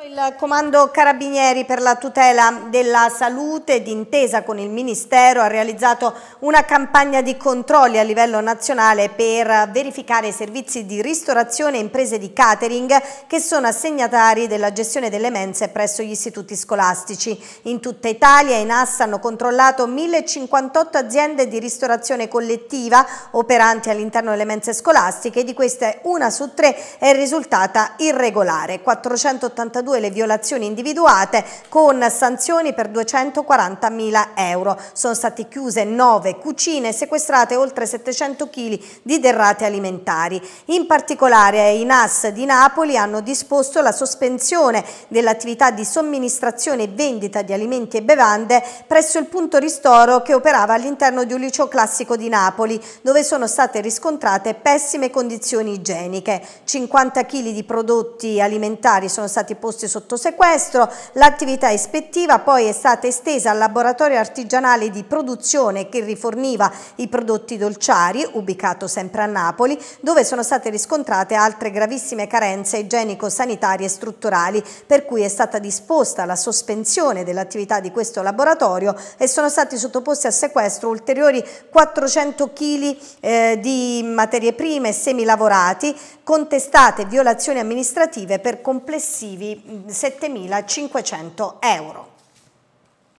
Il Comando Carabinieri per la tutela della salute, d'intesa con il Ministero, ha realizzato una campagna di controlli a livello nazionale per verificare i servizi di ristorazione e imprese di catering che sono assegnatari della gestione delle mense presso gli istituti scolastici. In tutta Italia i Assa hanno controllato 1058 aziende di ristorazione collettiva operanti all'interno delle mense scolastiche e di queste una su tre è risultata irregolare. 482 182 le violazioni individuate con sanzioni per 240.000 euro. Sono state chiuse 9 cucine e sequestrate oltre 700 kg di derrate alimentari. In particolare i NAS di Napoli hanno disposto la sospensione dell'attività di somministrazione e vendita di alimenti e bevande presso il punto ristoro che operava all'interno di un liceo classico di Napoli dove sono state riscontrate pessime condizioni igieniche. 50 kg di prodotti alimentari sono stati posti posti sotto sequestro. L'attività ispettiva poi è stata estesa al laboratorio artigianale di produzione che riforniva i prodotti dolciari, ubicato sempre a Napoli, dove sono state riscontrate altre gravissime carenze igienico-sanitarie e strutturali, per cui è stata disposta la sospensione dell'attività di questo laboratorio e sono stati sottoposti a sequestro ulteriori 400 kg eh, di materie prime e semi contestate violazioni amministrative per complessivi 7.500 euro.